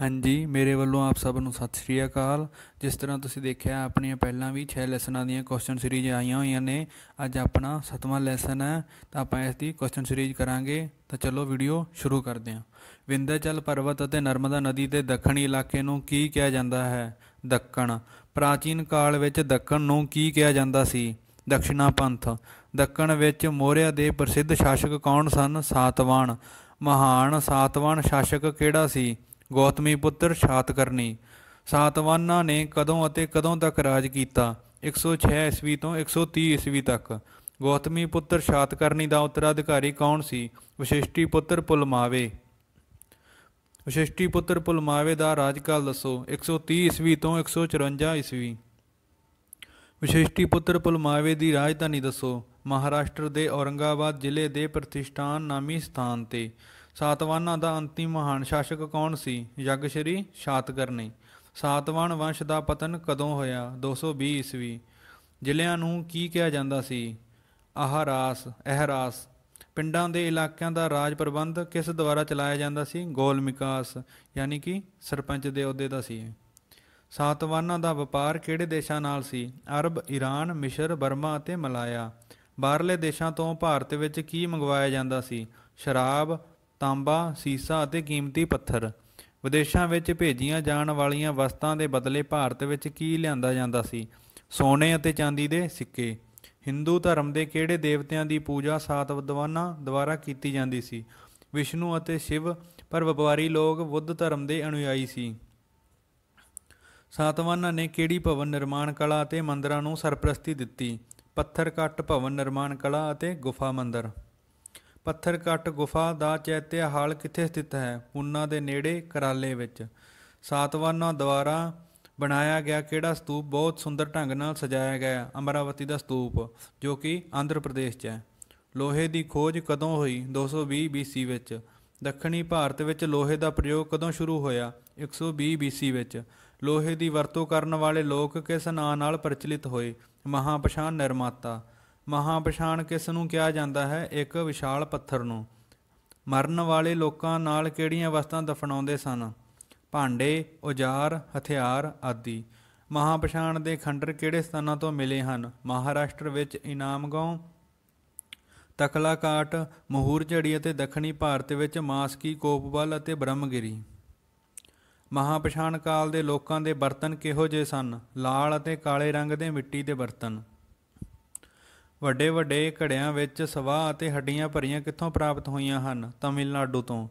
ਹਾਂਜੀ ਮੇਰੇ ਵੱਲੋਂ ਆਪ ਸਭ ਨੂੰ ਸਤਿ ਸ਼੍ਰੀ ਅਕਾਲ ਜਿਸ ਤਰ੍ਹਾਂ ਤੁਸੀਂ ਦੇਖਿਆ ਆਪਣੀਆਂ ਪਹਿਲਾਂ ਵੀ 6 ਲੈਸਨਾਂ ਦੀਆਂ ਕੁਐਸਚਨ ਸੀਰੀਜ਼ ਆਈਆਂ ਹੋਈਆਂ ਨੇ ਅੱਜ ਆਪਣਾ 7ਵਾਂ ਲੈਸਨ ਹੈ ਤਾਂ ਆਪਾਂ ਇਸ ਦੀ ਕੁਐਸਚਨ ਸੀਰੀਜ਼ ਕਰਾਂਗੇ ਤਾਂ ਚਲੋ ਵੀਡੀਓ ਸ਼ੁਰੂ ਕਰਦੇ ਹਾਂ ਵਿੰਧਾਚਲ ਪਰਬਤ ਅਤੇ ਨਰਮਦਾ ਨਦੀ ਦੇ ਦੱਖਣੀ ਇਲਾਕੇ ਨੂੰ ਕੀ ਕਿਹਾ ਜਾਂਦਾ ਹੈ ਦੱਕਣ ਪ੍ਰਾਚੀਨ ਕਾਲ ਵਿੱਚ ਦੱਕਣ ਨੂੰ ਕੀ ਕਿਹਾ ਜਾਂਦਾ ਸੀ ਦਕਸ਼ਨਾ ਪੰਥ ਦੱਕਣ ਵਿੱਚ ਮੌਰਿਆ ਦੇ ਪ੍ਰਸਿੱਧ ਸ਼ਾਸਕ ਕੌਣ ਸਨ ਸਾਤਵਾਨ ਮਹਾਨ ਸਾਤਵਾਨ ਸ਼ਾਸਕ ਕਿਹੜਾ ਸੀ ਗੌਤਮੀ ਪੁੱਤਰ ਸ਼ਾਤਕਰਨੀ ਸਾਤਵਾਨਾ ਨੇ ਕਦੋਂ ਅਤੇ ਕਦੋਂ ਤੱਕ ਰਾਜ ਕੀਤਾ 106 ਈਸਵੀ ਤੋਂ 130 ਈਸਵੀ ਤੱਕ ਗੌਤਮੀ ਪੁੱਤਰ ਸ਼ਾਤਕਰਨੀ ਦਾ ਉੱਤਰਾਧਿਕਾਰੀ ਕੌਣ ਸੀ ਵਿਸ਼ੇਸ਼ਟੀ ਪੁੱਤਰ ਪੁਲਮਾਵੇ ਵਿਸ਼ੇਸ਼ਟੀ ਪੁੱਤਰ ਪੁਲਮਾਵੇ ਦਾ ਰਾਜਕਾਲ ਦੱਸੋ 130 ਈਸਵੀ ਤੋਂ 154 ਈਸਵੀ ਵਿਸ਼ੇਸ਼ਟੀ ਪੁੱਤਰ ਪੁਲਮਾਵੇ ਦੀ ਰਾਜਧਾਨੀ ਦੱਸੋ ਮਹਾਰਾਸ਼ਟਰ ਦੇ ਔਰੰਗਾਬਾਦ ਜ਼ਿਲ੍ਹੇ ਦੇ ਪ੍ਰਤਿਸ਼ਠਾਨ ਨਾਮੀ ਸਥਾਨ ਤੇ ਸਾਤਵਾਨਾਂ ਦਾ ਅੰਤਿਮ ਮਹਾਨ ਸ਼ਾਸਕ ਕੌਣ ਸੀ ਯਗਸ਼ਰੀ ਸ਼ਾਤਕਰਨੀ ਸਾਤਵਾਨ ਵੰਸ਼ ਦਾ ਪਤਨ ਕਦੋਂ ਹੋਇਆ 220 ਈਸਵੀ ਜ਼ਿਲ੍ਹਿਆਂ ਨੂੰ ਕੀ ਕਿਹਾ ਜਾਂਦਾ ਸੀ ਆਹਰਾਸ ਅਹਰਾਸ ਪਿੰਡਾਂ ਦੇ ਇਲਾਕਿਆਂ ਦਾ ਰਾਜ ਪ੍ਰਬੰਧ ਕਿਸ ਦੁਆਰਾ ਚਲਾਇਆ ਜਾਂਦਾ ਸੀ ਗੋਲ ਵਿਕਾਸ ਯਾਨੀ ਕਿ ਸਰਪੰਚ ਦੇ ਅਹੁਦੇ ਦਾ ਸੀ ਸਾਤਵਾਨਾਂ ਦਾ ਵਪਾਰ ਕਿਹੜੇ ਦੇਸ਼ਾਂ ਨਾਲ ਸੀ ਅਰਬ ਈਰਾਨ ਮਿਸ਼ਰ ਬਰਮਾ ਅਤੇ ਮਲਾਇਆ ਬਾਹਰਲੇ ਦੇਸ਼ਾਂ ਤੋਂ ਭਾਰਤ ਵਿੱਚ ਕੀ ਮੰਗਵਾਇਆ ਜਾਂਦਾ ਸੀ ਸ਼ਰਾਬ ਤਾਂਬਾ ਸੀਸਾ ਅਤੇ ਕੀਮਤੀ ਪੱਥਰ ਵਿਦੇਸ਼ਾਂ ਵਿੱਚ ਭੇਜੀਆਂ ਜਾਣ ਵਾਲੀਆਂ ਵਸਤਾਂ ਦੇ ਬਦਲੇ ਭਾਰਤ ਵਿੱਚ ਕੀ ਲਿਆਂਦਾ ਜਾਂਦਾ ਸੀ ਸੋਨੇ ਅਤੇ ਚਾਂਦੀ ਦੇ ਸਿੱਕੇ ਹਿੰਦੂ ਧਰਮ ਦੇ ਕਿਹੜੇ ਦੇਵਤਿਆਂ ਦੀ ਪੂਜਾ ਸਾਤ ਵਿਦਵਾਨਾਂ ਦੁਆਰਾ ਕੀਤੀ ਜਾਂਦੀ ਸੀ ਵਿਸ਼ਨੂੰ ਅਤੇ ਸ਼ਿਵ ਪਰ ਵਪਾਰੀ ਲੋਕ ਬੁੱਧ ਧਰਮ ਦੇ ਅਨੁਯਾਈ ਸੀ ਸਾਤਵਾਨਾਂ ਨੇ ਕਿਹੜੀ ਭਵਨ ਨਿਰਮਾਣ ਕਲਾ ਅਤੇ ਮੰਦਰਾਂ ਨੂੰ ਸਰਪ੍ਰਸਤੀ ਦਿੱਤੀ ਪੱਥਰ ਕੱਟ ਭਵਨ ਨਿਰਮਾਣ ਕਲਾ ਅਤੇ ਗੁਫਾ ਮੰਦਰ ਪੱਥਰ ਕੱਟ ਗੁਫਾ ਦਾ ਚੈਤਿਆ ਹਾਲ ਕਿੱਥੇ ਸਥਿਤ ਹੈ ਪੁੰਨਾ ਦੇ ਨੇੜੇ ਕਰਾਲੇ ਵਿੱਚ ਸਾਤਵਾਨਾਂ ਦੁਆਰਾ ਬਣਾਇਆ ਗਿਆ ਕਿਹੜਾ ਸਤੂਪ ਬਹੁਤ ਸੁੰਦਰ ਢੰਗ ਨਾਲ ਸਜਾਇਆ ਗਿਆ ਅਮਰਾਵਤੀ ਦਾ ਸਤੂਪ ਜੋ ਕਿ ਆਂਧਰ ਪ੍ਰਦੇਸ਼ 'ਚ ਹੈ ਲੋਹੇ ਦੀ ਖੋਜ ਕਦੋਂ ਹੋਈ 220 BC ਵਿੱਚ ਦੱਖਣੀ ਭਾਰਤ ਵਿੱਚ ਲੋਹੇ ਦਾ ਪ੍ਰਯੋਗ ਕਦੋਂ ਸ਼ੁਰੂ ਹੋਇਆ 120 BC ਵਿੱਚ ਲੋਹੇ ਦੀ ਵਰਤੋਂ ਕਰਨ ਵਾਲੇ ਲੋਕ ਕਿਸ ਨਾਂ ਨਾਲ ਪ੍ਰਚਲਿਤ ਹੋਏ ਮਹਾਪਛਾਣ ਨਿਰਮਾਤਾ ਮਹਾਪਛਾਣ ਕਿਸ ਨੂੰ ਕਿਹਾ ਜਾਂਦਾ ਹੈ ਇੱਕ ਵਿਸ਼ਾਲ ਪੱਥਰ ਨੂੰ ਮਰਨ ਵਾਲੇ ਲੋਕਾਂ ਨਾਲ ਕਿਹੜੀਆਂ ਵਸਤਾਂ ਦਫਨਾਉਂਦੇ ਸਨ ਭਾਂਡੇ ਔਜ਼ਾਰ ਹਥਿਆਰ ਆਦਿ ਮਹਾਪਛਾਣ ਦੇ ਖੰਡਰ ਕਿਹੜੇ ਸਥਾਨਾਂ ਤੋਂ ਮਿਲੇ ਹਨ ਮਹਾਰਾਸ਼ਟਰ ਵਿੱਚ ਇਨਾਮਗਾਉਂ ਤਕਲਾਕਾਟ ਮਹੂਰਝੜੀ ਅਤੇ ਦੱਖਣੀ ਭਾਰਤ ਵਿੱਚ ਮਾਸਕੀ ਕੋਪਵਲ ਅਤੇ ਬ੍ਰਹਮਗਿਰੀ ਮਹਾਪਛਾਣ ਕਾਲ ਦੇ ਲੋਕਾਂ ਦੇ ਬਰਤਨ ਕਿਹੋ ਜਿਹੇ ਸਨ ਲਾਲ ਅਤੇ ਕਾਲੇ ਰੰਗ ਦੇ ਮਿੱਟੀ ਦੇ ਬਰਤਨ ਵੱਡੇ ਵੱਡੇ ਘੜਿਆਂ ਵਿੱਚ ਸਵਾ ਅਤੇ ਹੱਡੀਆਂ ਭਰੀਆਂ ਕਿੱਥੋਂ ਪ੍ਰਾਪਤ ਹੋਈਆਂ ਹਨ ਤਮਿਲਨਾਡੂ ਤੋਂ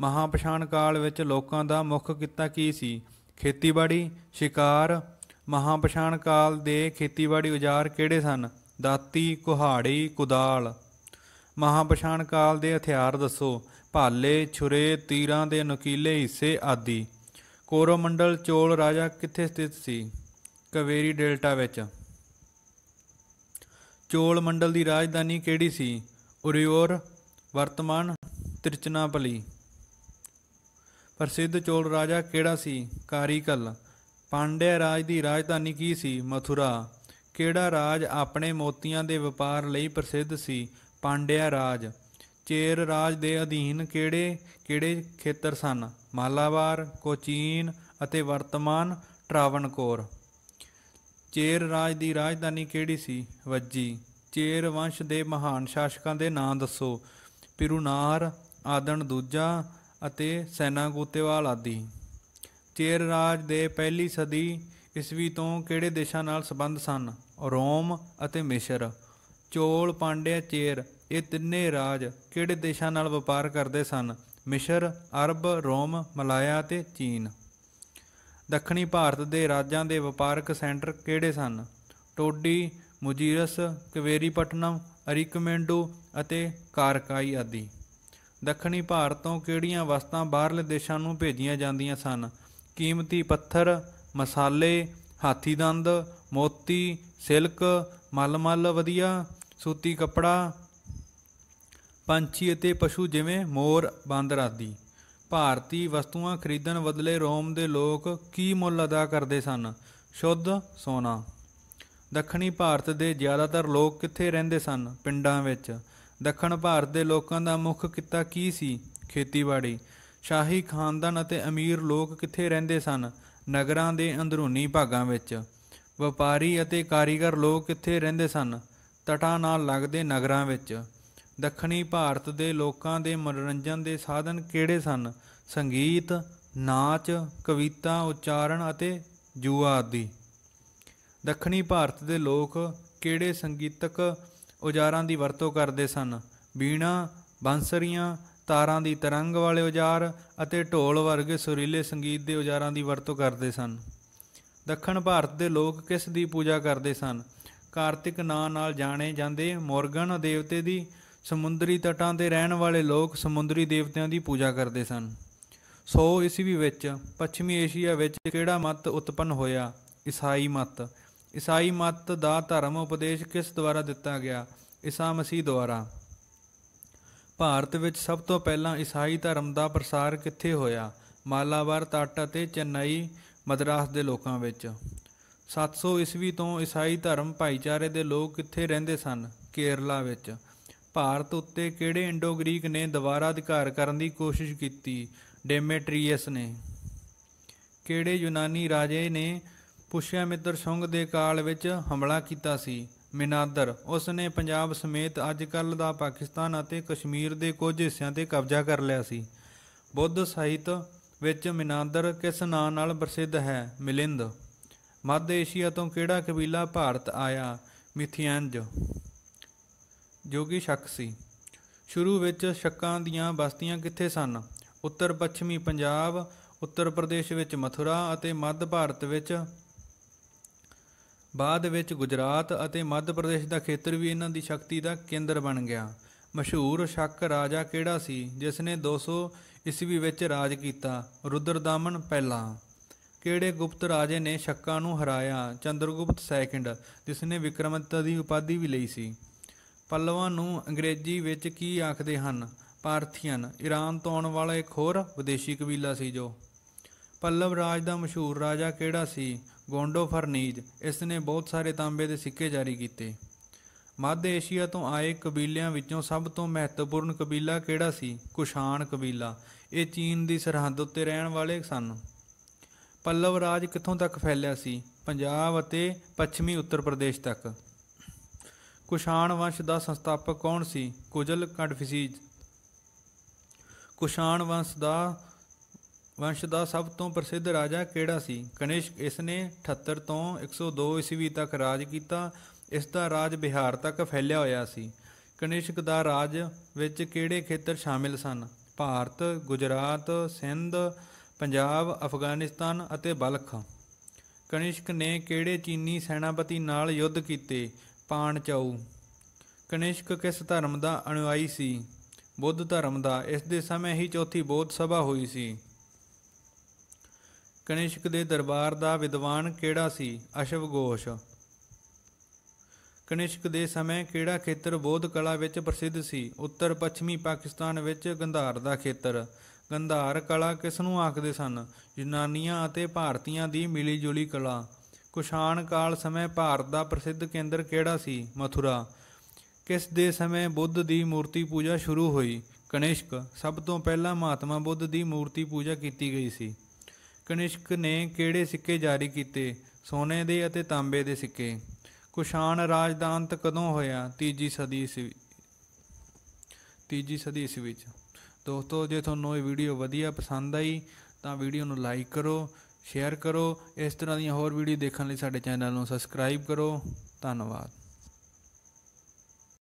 ਮਹਾਪਛਾਣ ਕਾਲ ਵਿੱਚ ਲੋਕਾਂ ਦਾ ਮੁੱਖ ਕਿੱਤਾ ਕੀ ਸੀ ਖੇਤੀਬਾੜੀ ਸ਼ਿਕਾਰ ਮਹਾਪਛਾਣ ਕਾਲ ਦੇ ਖੇਤੀਬਾੜੀ ਔਜ਼ਾਰ ਕਿਹੜੇ ਸਨ ਦਾਤੀ ਕੁਹਾੜੀ ਕੁਦਾਲ ਮਹਾਪਛਾਣ ਕਾਲ ਦੇ ਹਥਿਆਰ ਦੱਸੋ ਭਾਲੇ ਛੁਰੇ ਤੀਰਾਂ ਦੇ ਨੁਕੀਲੇ ਹਿੱਸੇ ਆਦਿ ਕੋਰੋਮੰਡਲ ਚੋਲ ਰਾਜਾ ਕਿੱਥੇ ਸਥਿਤ ਸੀ ਕਵੇਰੀ ਡੈਲਟਾ ਵਿੱਚ ਚੋਲ ਮੰਡਲ ਦੀ ਰਾਜਧਾਨੀ ਕਿਹੜੀ ਸੀ ਉਰੀਓਰ ਵਰਤਮਾਨ ਤ੍ਰਿਚਨਾਪਲੀ ਪ੍ਰਸਿੱਧ ਚੋਲ ਰਾਜਾ ਕਿਹੜਾ ਸੀ ਕਾਰੀਕਲ ਪਾਂਡਿਆ ਰਾਜ ਦੀ ਰਾਜਧਾਨੀ ਕੀ ਸੀ ਮਥੁਰਾ ਕਿਹੜਾ ਰਾਜ ਆਪਣੇ ਮੋਤੀਆਂ ਦੇ ਵਪਾਰ ਲਈ ਪ੍ਰਸਿੱਧ ਸੀ ਪਾਂਡਿਆ ਰਾਜ ਚੇਰ ਰਾਜ ਦੇ ਅਧੀਨ ਕਿਹੜੇ ਕਿਹੜੇ ਖੇਤਰ ਸਨ ਮਾਲਾਬਾਰ ਕੋਚੀਨ ਅਤੇ ਵਰਤਮਾਨ ਟਰਾਵਨਕੋਰ ਚੇਰ ਰਾਜ ਦੀ ਰਾਜਧਾਨੀ ਕਿਹੜੀ ਸੀ ਵੱਜੀ ਚੇਰ ਵੰਸ਼ ਦੇ ਮਹਾਨ ਸ਼ਾਸਕਾਂ ਦੇ ਨਾਂ ਦੱਸੋ ਪਿਰੂਨਾਰ ਆਦਨ ਦੂਜਾ ਅਤੇ ਸੈਨਾਗੋਤੇਵਾਲ ਆਦਿ ਚੇਰ ਰਾਜ ਦੇ ਪਹਿਲੀ ਸਦੀ ਈਸਵੀ ਤੋਂ ਕਿਹੜੇ ਦੇਸ਼ਾਂ ਨਾਲ ਸੰਬੰਧ ਸਨ ਰੋਮ ਅਤੇ ਮਿਸ਼ਰ ਚੋਲ ਪਾਂਡਿਆ ਚੇਰ ਇਹ ਤਿੰਨੇ ਰਾਜ ਕਿਹੜੇ ਦੇਸ਼ਾਂ ਨਾਲ ਵਪਾਰ ਕਰਦੇ ਸਨ ਮਿਸ਼ਰ ਅਰਬ ਰੋਮ ਮਲਾਇਆ ਅਤੇ ਚੀਨ ਦੱਖਣੀ ਭਾਰਤ ਦੇ ਰਾਜਾਂ ਦੇ ਵਪਾਰਕ ਸੈਂਟਰ ਕਿਹੜੇ ਸਨ ਟੋਡੀ ਮੁਜੀਰਸ ਕਵੇਰੀਪਟਨਮ ਅਰੀਕਮੈਂਡੋ ਅਤੇ ਕਾਰਕਾਈ ਆਦਿ ਦੱਖਣੀ ਭਾਰਤ ਤੋਂ ਕਿਹੜੀਆਂ ਵਸਤਾਂ ਬਾਹਰਲੇ ਦੇਸ਼ਾਂ ਨੂੰ ਭੇਜੀਆਂ ਜਾਂਦੀਆਂ ਸਨ ਕੀਮਤੀ ਪੱਥਰ ਮਸਾਲੇ ਹਾਥੀ ਦੰਦ ਮੋਤੀ ਸਿਲਕ ਮਲਮਲ ਵਧੀਆ ਸੂਤੀ ਕੱਪੜਾ ਪੰਛੀ ਅਤੇ ਪਸ਼ੂ ਜਿਵੇਂ ਮੋਰ ਬਾਂਦਰ ਆਦਿ ਭਾਰਤੀ ਵਸਤੂਆਂ ਖਰੀਦਣ ਬਦਲੇ ਰੋਮ ਦੇ ਲੋਕ ਕੀ ਮੁੱਲ ਅਦਾ ਕਰਦੇ ਸਨ ਸ਼ੁੱਧ ਸੋਨਾ ਦੱਖਣੀ ਭਾਰਤ ਦੇ ਜ਼ਿਆਦਾਤਰ ਲੋਕ ਕਿੱਥੇ ਰਹਿੰਦੇ ਸਨ ਪਿੰਡਾਂ ਵਿੱਚ ਦੱਖਣ ਭਾਰਤ ਦੇ ਲੋਕਾਂ ਦਾ ਮੁੱਖ ਕਿੱਤਾ ਕੀ ਸੀ ਖੇਤੀਬਾੜੀ ਸ਼ਾਹੀ ਖਾਨਦਾਨ ਅਤੇ ਅਮੀਰ ਲੋਕ ਕਿੱਥੇ ਰਹਿੰਦੇ ਸਨ ਨਗਰਾਂ ਦੇ ਅੰਦਰੂਨੀ ਭਾਗਾਂ ਵਿੱਚ ਵਪਾਰੀ ਅਤੇ ਕਾਰੀਗਰ ਲੋਕ ਕਿੱਥੇ ਰਹਿੰਦੇ ਸਨ ਤਟਾਂ ਨਾਲ ਲੱਗਦੇ ਨਗਰਾਂ ਵਿੱਚ ਦੱਖਣੀ ਭਾਰਤ ਦੇ ਲੋਕਾਂ ਦੇ ਮਨੋਰੰਜਨ ਦੇ ਸਾਧਨ ਕਿਹੜੇ ਸਨ ਸੰਗੀਤ ਨਾਚ ਕਵਿਤਾ ਉਚਾਰਨ ਅਤੇ ਜੂਆ ਆਦਿ ਦੱਖਣੀ ਭਾਰਤ ਦੇ ਲੋਕ ਕਿਹੜੇ ਸੰਗੀਤਕ ਔਜ਼ਾਰਾਂ ਦੀ ਵਰਤੋਂ ਕਰਦੇ ਸਨ ਬੀਣਾ ਬਾਂਸਰੀਆਂ ਤਾਰਾਂ ਦੀ ਤਰੰਗ ਵਾਲੇ ਔਜ਼ਾਰ ਅਤੇ ਢੋਲ ਵਰਗੇ ਸੁਰੀਲੇ ਸੰਗੀਤ ਦੇ ਔਜ਼ਾਰਾਂ ਦੀ ਵਰਤੋਂ ਕਰਦੇ ਸਨ ਦੱਖਣ ਭਾਰਤ ਦੇ ਲੋਕ ਕਿਸ ਦੀ ਪੂਜਾ ਕਰਦੇ ਸਨ ਕਾਰਤਿਕ ਨਾਂ ਨਾਲ ਜਾਣੇ ਜਾਂਦੇ ਮੁਰਗਨ ਦੇਵਤੇ ਦੀ ਸਮੁੰਦਰੀ ਤਟਾਂ ਤੇ ਰਹਿਣ ਵਾਲੇ ਲੋਕ ਸਮੁੰਦਰੀ ਦੇਵਤਿਆਂ ਦੀ ਪੂਜਾ ਕਰਦੇ ਸਨ 100 ਈਸਵੀ ਵਿੱਚ ਪੱਛਮੀ ਏਸ਼ੀਆ ਵਿੱਚ ਕਿਹੜਾ ਮਤ ਉਤਪੰਨ ਹੋਇਆ ਈਸਾਈ ਮਤ ਈਸਾਈ ਮਤ ਦਾ ਧਰਮ ਉਪਦੇਸ਼ ਕਿਸ ਦੁਆਰਾ ਦਿੱਤਾ ਗਿਆ ਈਸਾ ਮਸੀਹ ਦੁਆਰਾ ਭਾਰਤ ਵਿੱਚ ਸਭ ਤੋਂ ਪਹਿਲਾਂ ਈਸਾਈ ਧਰਮ ਦਾ ਪ੍ਰਸਾਰ ਕਿੱਥੇ ਹੋਇਆ ਮਾਲਾਬਾਰ ਤੱਟ ਅਤੇ ਚੇਨਈ ਮਦਰਾਸ ਦੇ ਲੋਕਾਂ ਵਿੱਚ 700 ਈਸਵੀ ਤੋਂ ਈਸਾਈ ਧਰਮ ਭਾਈਚਾਰੇ ਦੇ ਲੋਕ ਕਿੱਥੇ ਰਹਿੰਦੇ ਸਨ ਕੇਰਲਾ ਵਿੱਚ ਭਾਰਤ ਉੱਤੇ ਕਿਹੜੇ ਇੰਡੋ ਗ੍ਰੀਕ ਨੇ ਦੁਬਾਰਾ ਅਧਿਕਾਰ ਕਰਨ ਦੀ ਕੋਸ਼ਿਸ਼ ਕੀਤੀ ਡੇਮੇਟ੍ਰੀਅਸ ਨੇ ਕਿਹੜੇ ਯੂਨਾਨੀ ਰਾਜੇ ਨੇ ਪੁਸ਼ਯਮਿੱਤਰ ਸੰਘ ਦੇ ਕਾਲ ਵਿੱਚ ਹਮਲਾ ਕੀਤਾ ਸੀ ਮਿਨਾਦਰ ਉਸ ਨੇ ਪੰਜਾਬ ਸਮੇਤ ਅੱਜਕੱਲ ਦਾ ਪਾਕਿਸਤਾਨ ਅਤੇ ਕਸ਼ਮੀਰ ਦੇ ਕੁਝ ਹਿੱਸਿਆਂ ਤੇ ਕਬਜ਼ਾ ਕਰ ਲਿਆ ਸੀ ਬੁੱਧ ਸਾਹਿਤ ਵਿੱਚ ਮਿਨਾਦਰ ਕਿਸ ਨਾਂ ਨਾਲ ਪ੍ਰਸਿੱਧ ਹੈ ਮਿਲਿੰਦ ਮੱਧ ਏਸ਼ੀਆ ਤੋਂ ਕਿਹੜਾ ਕਬੀਲਾ ਭਾਰਤ ਆਇਆ ਮਿਥਿਆਂਜ ਜੋਗੀ ਸ਼ੱਕ ਸੀ ਸ਼ੁਰੂ ਵਿੱਚ ਸ਼ੱਕਾਂ ਦੀਆਂ ਬਸਤੀਆਂ ਕਿੱਥੇ ਸਨ ਉੱਤਰ ਪੱਛਮੀ ਪੰਜਾਬ ਉੱਤਰ ਪ੍ਰਦੇਸ਼ ਵਿੱਚ ਮਥੁਰਾ ਅਤੇ ਮੱਧ ਭਾਰਤ ਵਿੱਚ ਬਾਅਦ ਵਿੱਚ ਗੁਜਰਾਤ ਅਤੇ ਮੱਧ ਪ੍ਰਦੇਸ਼ ਦਾ ਖੇਤਰ ਵੀ ਇਹਨਾਂ ਦੀ ਸ਼ਕਤੀ ਦਾ ਕੇਂਦਰ ਬਣ ਗਿਆ ਮਸ਼ਹੂਰ ਸ਼ੱਕ ਰਾਜਾ ਕਿਹੜਾ ਸੀ ਜਿਸ ਨੇ 200 ਈਸਵੀ ਵਿੱਚ ਰਾਜ ਕੀਤਾ ਰੁਦਰਦਾਮਨ ਪਹਿਲਾ ਕਿਹੜੇ ਗੁਪਤ ਰਾਜੇ ਨੇ ਸ਼ੱਕਾਂ ਨੂੰ ਹਰਾਇਆ ਚੰਦਰਗੁਪਤ ਸੈਕਿੰਡ ਜਿਸ ਨੇ ਵਿਕਰਮਾਦਿੱਤ ਦੀ ਉਪਾਧੀ ਵੀ ਲਈ ਸੀ ਪੱਲਵਾਂ ਨੂੰ ਅੰਗਰੇਜ਼ੀ ਵਿੱਚ ਕੀ ਆਖਦੇ ਹਨ ਪਾਰਥੀਅਨ ਈਰਾਨ ਤੋਂ ਆਉਣ ਵਾਲਾ ਇੱਕ ਹੋਰ ਵਿਦੇਸ਼ੀ ਕਬੀਲਾ ਸੀ ਜੋ ਪੱਲਵ ਰਾਜ ਦਾ ਮਸ਼ਹੂਰ ਰਾਜਾ ਕਿਹੜਾ ਸੀ ਗੋਂਡੋ ਫਰਨੀਜ ਇਸ ਨੇ ਬਹੁਤ ਸਾਰੇ ਤਾਂਬੇ ਦੇ ਸਿੱਕੇ ਜਾਰੀ ਕੀਤੇ ਮੱਧ ਏਸ਼ੀਆ ਤੋਂ ਆਏ ਕਬੀਲਿਆਂ ਵਿੱਚੋਂ ਸਭ ਤੋਂ ਮਹੱਤਵਪੂਰਨ ਕਬੀਲਾ ਕਿਹੜਾ ਸੀ ਕੁਸ਼ਾਨ ਕਬੀਲਾ ਇਹ ਚੀਨ ਦੀ ਸਰਹੱਦ ਉੱਤੇ ਰਹਿਣ ਵਾਲੇ ਸਨ ਪੱਲਵ ਰਾਜ ਕਿੱਥੋਂ ਤੱਕ ਫੈਲਿਆ ਸੀ ਪੰਜਾਬ ਅਤੇ ਪੱਛਮੀ ਉੱਤਰ ਪ੍ਰਦੇਸ਼ ਤੱਕ ਕੁਸ਼ਾਣ ਵੰਸ਼ ਦਾ ਸੰਸਥਾਪਕ ਕੌਣ ਸੀ ਕੁਜਲ ਕੰਡਫਸੀਜ ਕੁਸ਼ਾਣ ਵੰਸ਼ ਦਾ ਵੰਸ਼ ਦਾ ਸਭ ਤੋਂ ਪ੍ਰਸਿੱਧ ਰਾਜਾ ਕਿਹੜਾ ਸੀ ਕਨਿਸ਼ਕ ਇਸ ਨੇ 78 ਤੋਂ 102 ਈਸਵੀ ਤੱਕ ਰਾਜ ਕੀਤਾ ਇਸ ਦਾ ਰਾਜ ਬਿਹਾਰ ਤੱਕ ਫੈਲਿਆ ਹੋਇਆ ਸੀ ਕਨਿਸ਼ਕ ਦਾ ਰਾਜ ਵਿੱਚ ਕਿਹੜੇ ਖੇਤਰ ਸ਼ਾਮਿਲ ਸਨ ਭਾਰਤ ਗੁਜਰਾਤ ਸਿੰਧ ਪੰਜਾਬ ਅਫਗਾਨਿਸਤਾਨ ਅਤੇ ਬਲਖ ਕਨਿਸ਼ਕ ਨੇ ਕਿਹੜੇ ਚੀਨੀ ਸੈਨਾਪਤੀ ਨਾਲ ਯੁੱਧ ਕੀਤੇ ਪਾਣਚਾਊ ਕਨਿਸ਼ਕ ਕਿਸ ਧਰਮ ਦਾ ਅਨੁਆਈ ਸੀ ਬੁੱਧ ਧਰਮ ਦਾ ਇਸ ਦੇ ਸਮੇਂ ਹੀ ਚੌਥੀ ਬੋਧ ਸਭਾ ਹੋਈ ਸੀ ਕਨਿਸ਼ਕ ਦੇ ਦਰਬਾਰ ਦਾ ਵਿਦਵਾਨ ਕਿਹੜਾ ਸੀ ਅਸ਼ਵਗੋਸ਼ ਕਨਿਸ਼ਕ ਦੇ ਸਮੇਂ ਕਿਹੜਾ ਖੇਤਰ ਬੋਧ ਕਲਾ ਵਿੱਚ ਪ੍ਰਸਿੱਧ ਸੀ ਉੱਤਰ ਪੱਛਮੀ ਪਾਕਿਸਤਾਨ ਵਿੱਚ ਗੰਧਾਰ ਦਾ ਖੇਤਰ ਗੰਧਾਰ ਕਲਾ ਕਿਸ ਨੂੰ ਆਖਦੇ ਸਨ ਯੂਨਾਨੀਆਂ ਅਤੇ ਭਾਰਤੀਆਂ ਦੀ ਮਿਲੀ ਜੁਲੀ ਕਲਾ ਕੁਸ਼ਾਣ ਕਾਲ ਸਮੇਂ ਭਾਰਤ ਦਾ ਪ੍ਰਸਿੱਧ ਕੇਂਦਰ ਕਿਹੜਾ ਸੀ ਮਥੁਰਾ ਕਿਸ ਦੇ ਸਮੇਂ ਬੁੱਧ ਦੀ ਮੂਰਤੀ ਪੂਜਾ ਸ਼ੁਰੂ ਹੋਈ ਕਨਿਸ਼ਕ ਸਭ ਤੋਂ ਪਹਿਲਾਂ ਮਹਾਤਮਾ ਬੁੱਧ ਦੀ ਮੂਰਤੀ ਪੂਜਾ ਕੀਤੀ ਗਈ ਸੀ ਕਨਿਸ਼ਕ ਨੇ ਕਿਹੜੇ ਸਿੱਕੇ ਜਾਰੀ ਕੀਤੇ ਸੋਨੇ ਦੇ ਅਤੇ ਤਾਂਬੇ ਦੇ ਸਿੱਕੇ ਕੁਸ਼ਾਣ ਰਾਜ ਦਾ ਅੰਤ ਕਦੋਂ ਹੋਇਆ ਤੀਜੀ ਸਦੀ ਈਸਵੀ ਤੀਜੀ ਸਦੀ ਈਸਵੀ ਵਿੱਚ ਦੋਸਤੋ ਜੇ ਤੁਹਾਨੂੰ ਇਹ ਵੀਡੀਓ ਵਧੀਆ ਪਸੰਦ ਆਈ ਤਾਂ ਵੀਡੀਓ ਨੂੰ ਲਾਈਕ ਕਰੋ ਸ਼ੇਅਰ ਕਰੋ ਇਸ ਤਰ੍ਹਾਂ ਦੀਆਂ ਹੋਰ ਵੀਡੀਓ ਦੇਖਣ ਲਈ ਸਾਡੇ ਚੈਨਲ ਨੂੰ ਸਬਸਕ੍ਰਾਈਬ ਕਰੋ ਧੰਨਵਾਦ